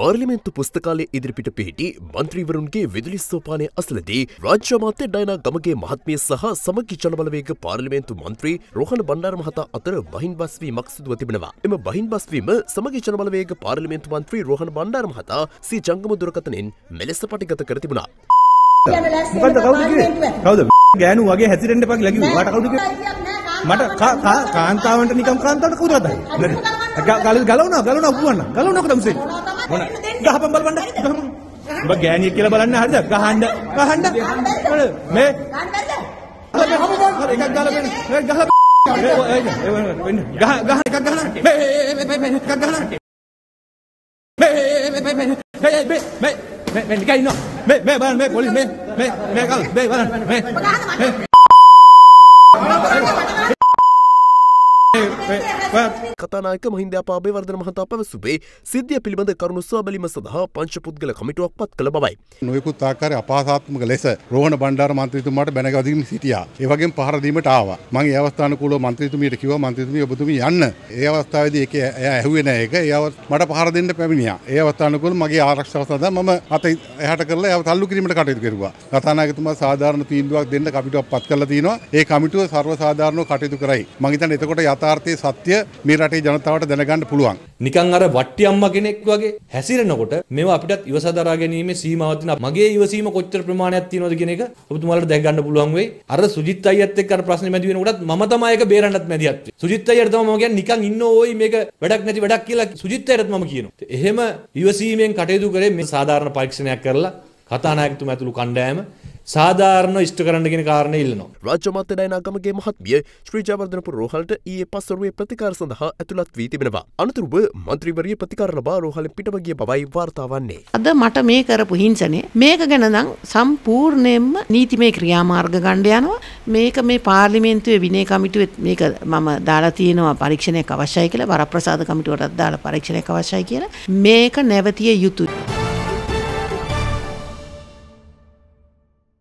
පාර්ලිමෙන්තු පුස්තකාලය ඉදිරිපිට පිහිටි මන්ත්‍රීවරුන්ගේ විදුලි සෝපානය අසලදී රාජ්‍ය අමාත්‍ය ඩයිනා ගමගේ මහත්මිය සහ සමගි ජනබලවේග පාර්ලිමේන්තු මන්ත්‍රී රෝහණ බණ්ඩාර මහතා අතර බහින් බස්වීමක් සිදුව තිබෙනවා. එම බහින් බස්වීම සමගි ජනබලවේග පාර්ලිමේන්තු මන්ත්‍රී රෝහණ බණ්ඩාර මහතා සී ජංගම දුරකථනෙන් මෙලෙස පටිගත කර තිබුණා. මොකද කවුද කිව්වේ? කවුද? ගෑනු වගේ හැසිරෙන්න එපා කියලා කිව්වා. මට කවුද කිව්වේ? මට කාන්තාවන්ට නිකම් කාන්තාවට කවුරුද? ගලවනවා ගලවනවා උපුවන්න. ගලවනවා කොටම සෙන්නේ. මොන ගහපන් බලන්න ගහපන් ඔබ ගෑණියෙක් කියලා බලන්න හරිද ගහන්න ගහන්න මේ ගහන්න හරි එකක් ගහලා බලන්න මේ ගහලා ගහ ගහ එකක් ගහලා මේ මේ මේ එකක් ගහලා මේ මේ මේ මේ මේ මේ මේ නිකන් ඉන්නවා මේ මේ බලන්න මේ පොලිස් මේ මේ මේ කල් මේ බලන්න මේ මේ කතානායක මහින්ද පාබේ වර්ධන මහතා පැවසුබේ සිද්ධිය පිළිබඳ කරුණු සොබැලීම සඳහා පංච පුද්ගල කමිටුවක් පත් කළ බවයි. නොයෙකුත් ආකාරයේ අපහාසාත්මක ලෙස රෝහණ බණ්ඩාර මන්ත්‍රීතුමාට බැනගවදින් සිටියා. ඒ වගේම පහර දීමට ආවා. මම ඒ අවස්ථානුකූලව මන්ත්‍රීතුමියට කිව්වා මන්ත්‍රීතුමිය ඔබතුමිය යන්න. ඒ අවස්ථාවේදී ඒක එයා ඇහුවේ නැහැ ඒක. එයාව මට පහර දෙන්න පැමිණියා. ඒ අවස්ථානුකූලව මගේ ආරක්ෂාව සඳහා මම අත එහාට කරලා එයාව තල්ලු කිරීමට කටයුතු කෙරුවා. කතානායකතුමා සාධාරණ තීන්දුවක් දෙන්න කමිටුවක් පත් කරලා තිනවා. ඒ කමිටුව සර්ව සාධාරණව කටයුතු කරයි. මම හිතන්නේ එතකොට යථාර්ථයේ සත්‍ය මේ රටේ ජනතාවට දැනගන්න පුළුවන්. නිකන් අර වට්ටි අම්මා කෙනෙක් වගේ හැසිරෙනකොට මේවා අපිටත් ඉවසදරා ගැනීමේ සීමාවක් තියෙනවා. මගේ ඉවසීම කොච්චර ප්‍රමාණයක් තියෙනවද කියන එක ඔබතුමාලට දැක ගන්න පුළුවන් වෙයි. අර සුජිත් අයියත් එක්ක අර ප්‍රශ්නේ මැදි වෙනකොටත් මම තමයි ඒක බේරන්නත් මැදිහත් වෙන්නේ. සුජිත් අයියට තමයි මම කියන්නේ නිකන් ඉන්න ඕයි මේක වැඩක් නැති වැඩක් කියලා සුජිත් අයියටත් මම කියනවා. එහෙම ඉවසීමෙන් කටයුතු කරේ මේ සාධාරණ පරීක්ෂණයක් කරලා කතානායකතුමා ඇතුළු කණ්ඩායම සාධාරණ ඉෂ්ට කරන්න ගෙන කාරණය ඉල්ලනවා රාජ්‍ය මත්‍යනායනාගමගේ මහත්මිය ශ්‍රීජාවර්ධනපුර රෝහලට ඊයේ පස්වරුවේ ප්‍රතිකාර සඳහා ඇතුළත් වී තිබෙනවා අනතුරුව මන්ත්‍රීවරිය ප්‍රතිකාර ලබා රෝහලෙන් පිටව ගිය බවයි වාර්තා වන්නේ අද මට මේ කරපු හිංසනේ මේක ගැන නම් සම්පූර්ණයෙන්ම නීතිමය ක්‍රියාමාර්ග ගන්න යනවා මේක මේ පාර්ලිමේන්තුවේ විනය කමිටුවෙත් මේක මම දාලා තියෙනවා පරීක්ෂණයක් අවශ්‍යයි කියලා වරප්‍රසාද කමිටුවටත් දාලා පරීක්ෂණයක් අවශ්‍යයි කියලා මේක නැවතිය යුතුයි